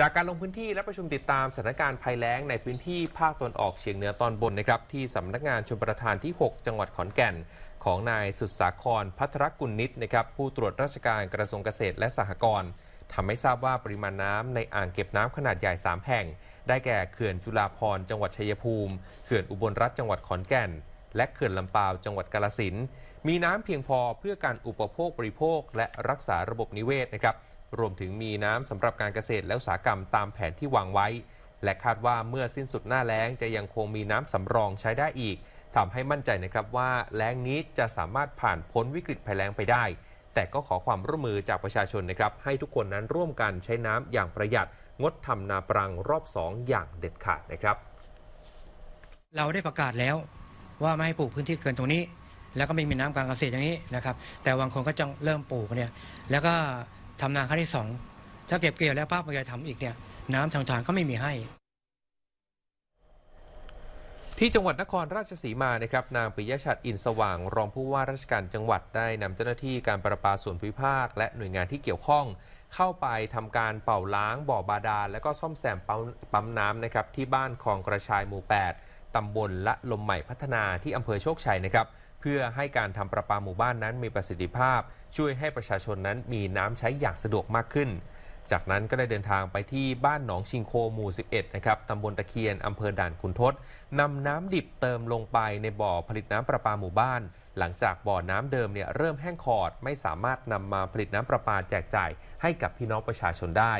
จากการลงพื้นที่และประชุมติดตามสถานการณ์ภัยแล้งในพื้นที่ภาคตะวันออกเฉียงเหนือตอนบนนะครับ ที่สำนักงานชนประธานที่ 6 จังหวัดขอนแก่น ของนายสุดสาครพัทรกุลนิตนะครับ ผู้ตรวจราชการกระทรวงเกษตรและสหกรณ์ทำให้ทราบว่าปริมาณน้ำในอ่างเก็บน้ำขนาดใหญ่ 3 แห่ง ได้แก่เขื่อนจุฬาพรจังหวัดชัยภูมิเขื่อนอุบลรัฐจังหวัดขอนแก่น และเขื่อนลำปาวจังหวัดกาลสินมีน้ำเพียงพอเพื่อการอุปโภคบริโภคและรักษาระบบนิเวศนะครับรวมถึงมีน้ำสำหรับการเกษตรและอุตสาหกรรมตามแผนที่วางไว้ และคาดว่าเมื่อสิ้นสุดหน้าแล้งจะยังคงมีน้ำสำรองใช้ได้อีกทำให้มั่นใจนะครับว่าแล้งนี้จะสามารถผ่านพ้นวิกฤตภัยแล้งไปได้ แต่ก็ขอความร่วมมือจากประชาชนนะครับ ให้ทุกคนนั้นร่วมกันใช้น้ำอย่างประหยัดงดทำนาปรังรอบสองอย่างเด็ดขาดนะครับ เราได้ประกาศแล้วว่าไม่ให้ปลูกพื้นที่เกินตรงนี้ แล้วก็ไม่มีน้ำการเกษตรอย่างนี้นะครับ แต่บางคนก็จังเริ่มปลูกเนี่ย แล้วก็ทำนาครั้งที่สองถ้าเก็บเกี่ยวแล้วป้าพยายามทำอีกเนี่ยน้ำทางทางก็ไม่มีให้ ที่จังหวัดนครราชสีมานะครับนางปิยชัดอินสว่าง รองผู้ว่าราชการจังหวัดได้นำเจ้าหน้าที่การประปาส่วนภูมิภาค และหน่วยงานที่เกี่ยวข้อง เข้าไปทำการเป่าล้าง บ่อบาดาลและก็ซ่อมแซมปั๊มน้ำนะครับที่บ้านคลองกระชายหมู่ 8ตำบลละลมใหม่พัฒนาที่อำเภอโชคชัยนะครับเพื่อให้การทำประปาหมู่บ้านนั้นมีประสิทธิภาพ ช่วยให้ประชาชนนั้นมีน้ำใช้อย่างสะดวกมากขึ้น จากนั้นก็ได้เดินทางไปที่บ้านหนองชิงโคหมู่11นะครับตำบลตะเคียนอำเภอด่านขุนทศนำน้ำดิบเติมลงไปในบ่อผลิตน้ำประปาหมู่บ้าน หลังจากบ่อน้ำเดิมเนี่ยเริ่มแห้งขอดไม่สามารถนำมาผลิตน้ำประปาแจกจ่าย ให้กับพี่น้องประชาชนได้